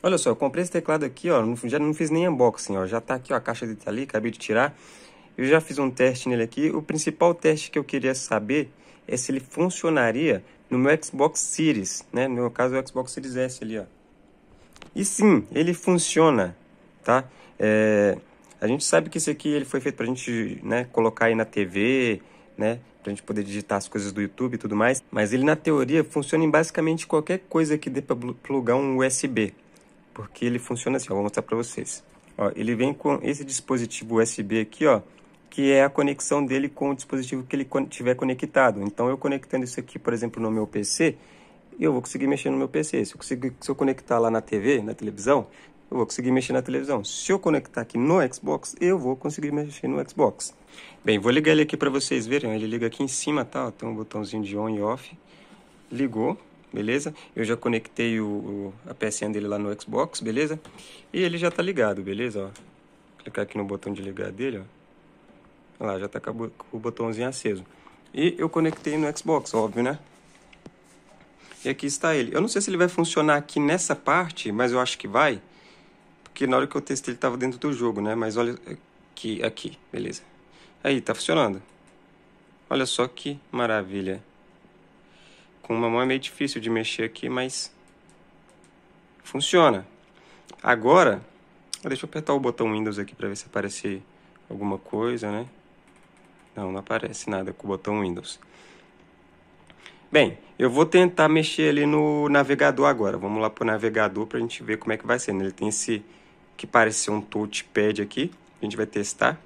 Olha só, eu comprei esse teclado aqui, ó, não, já não fiz nem unboxing, ó, já tá aqui ó, a caixa dele tá ali, acabei de tirar. Eu já fiz um teste nele aqui, o principal teste que eu queria saber é se ele funcionaria no meu Xbox Series, né, no meu caso o Xbox Series S ali, ó. E sim, ele funciona, tá? É, a gente sabe que esse aqui ele foi feito pra gente, né, colocar aí na TV, né, pra gente poder digitar as coisas do YouTube e tudo mais, mas ele na teoria funciona em basicamente qualquer coisa que dê pra plugar um USB, porque ele funciona assim, vou mostrar para vocês. Ó, ele vem com esse dispositivo USB aqui, ó, que é a conexão dele com o dispositivo que ele tiver conectado. Então, eu conectando isso aqui, por exemplo, no meu PC, eu vou conseguir mexer no meu PC. Se eu, conseguir, se eu conectar lá na TV, na televisão, eu vou conseguir mexer na televisão. Se eu conectar aqui no Xbox, eu vou conseguir mexer no Xbox. Bem, vou ligar ele aqui para vocês verem. Ele liga aqui em cima, tá? Tem um botãozinho de on e off. Ligou beleza? Eu já conectei o, o, a PSN dele lá no Xbox, beleza? E ele já tá ligado, beleza? Ó, clicar aqui no botão de ligar dele, ó. Olha lá, já tá com o botãozinho aceso. E eu conectei no Xbox, óbvio, né? E aqui está ele. Eu não sei se ele vai funcionar aqui nessa parte, mas eu acho que vai. Porque na hora que eu testei ele estava dentro do jogo, né? Mas olha aqui, aqui, beleza. Aí, tá funcionando. Olha só que maravilha. Com uma mão é meio difícil de mexer aqui, mas funciona. Agora, deixa eu apertar o botão Windows aqui para ver se aparece alguma coisa, né? Não, não aparece nada com o botão Windows. Bem, eu vou tentar mexer ali no navegador agora. Vamos lá para o navegador para a gente ver como é que vai ser. Ele tem esse que parece ser um touchpad aqui. A gente vai testar.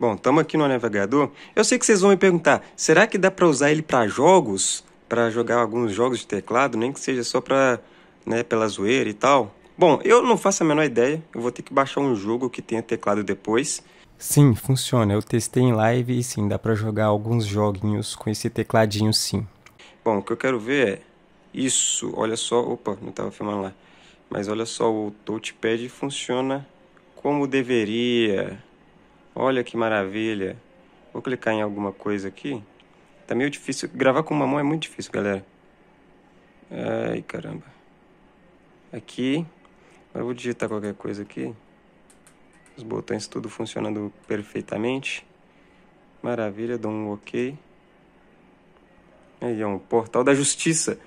Bom, estamos aqui no navegador. Eu sei que vocês vão me perguntar, será que dá para usar ele para jogos? para jogar alguns jogos de teclado, nem que seja só para, né, pela zoeira e tal. Bom, eu não faço a menor ideia, eu vou ter que baixar um jogo que tenha teclado depois. Sim, funciona. Eu testei em live e sim, dá para jogar alguns joguinhos com esse tecladinho sim. Bom, o que eu quero ver é isso, olha só, opa, não estava filmando lá. Mas olha só, o touchpad funciona como deveria. Olha que maravilha. Vou clicar em alguma coisa aqui. Tá meio difícil. Gravar com uma mão é muito difícil, galera. Ai, caramba. Aqui. Eu vou digitar qualquer coisa aqui. Os botões tudo funcionando perfeitamente. Maravilha, dou um OK. Aí, é um portal da justiça.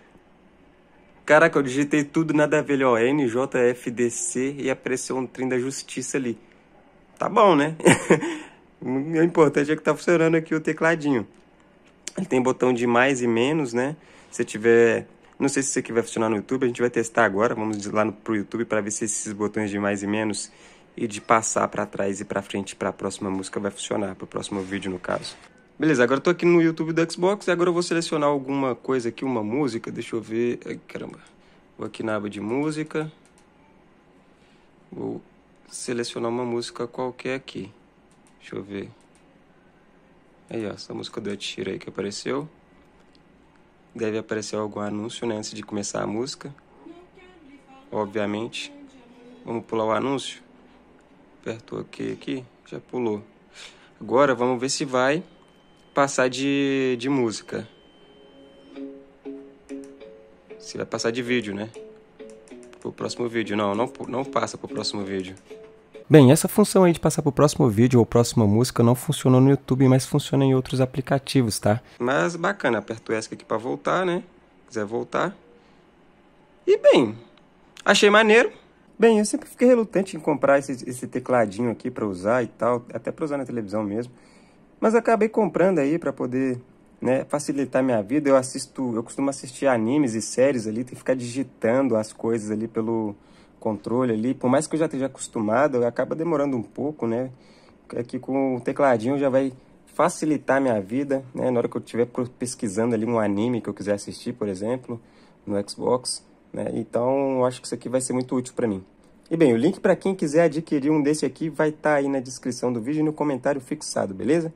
Caraca, eu digitei tudo, nada a ver, ó, NJFDC e apareceu um trem da justiça ali. Tá bom, né? o importante é que tá funcionando aqui o tecladinho. Ele tem botão de mais e menos, né? Se tiver, não sei se isso aqui vai funcionar no YouTube, a gente vai testar agora. Vamos lá no, pro YouTube para ver se esses botões de mais e menos e de passar para trás e para frente para a próxima música vai funcionar, para o próximo vídeo no caso. Beleza, agora eu tô aqui no YouTube do Xbox e agora eu vou selecionar alguma coisa aqui, uma música, deixa eu ver. Ai, caramba. Vou aqui na aba de música. Vou selecionar uma música qualquer aqui. Deixa eu ver. Aí, ó, essa música do Atira aí que apareceu. Deve aparecer algum anúncio, né, antes de começar a música. Obviamente. Vamos pular o anúncio? Apertou aqui, aqui, já pulou. Agora vamos ver se vai passar de, de música. Se vai passar de vídeo, né? Pro próximo vídeo. Não, não, não passa pro próximo vídeo. Bem, essa função aí de passar para o próximo vídeo ou próxima música não funcionou no YouTube, mas funciona em outros aplicativos, tá? Mas bacana, aperto o ESC aqui para voltar, né? Quiser voltar. E bem, achei maneiro. Bem, eu sempre fiquei relutante em comprar esse, esse tecladinho aqui para usar e tal, até para usar na televisão mesmo. Mas acabei comprando aí para poder né, facilitar minha vida. Eu assisto, eu costumo assistir animes e séries ali, tem que ficar digitando as coisas ali pelo controle ali, por mais que eu já esteja acostumado, acaba demorando um pouco, né? É que com o tecladinho já vai facilitar minha vida, né? Na hora que eu estiver pesquisando ali um anime que eu quiser assistir, por exemplo, no Xbox, né? Então, eu acho que isso aqui vai ser muito útil para mim. E bem, o link para quem quiser adquirir um desse aqui vai estar tá aí na descrição do vídeo e no comentário fixado, beleza?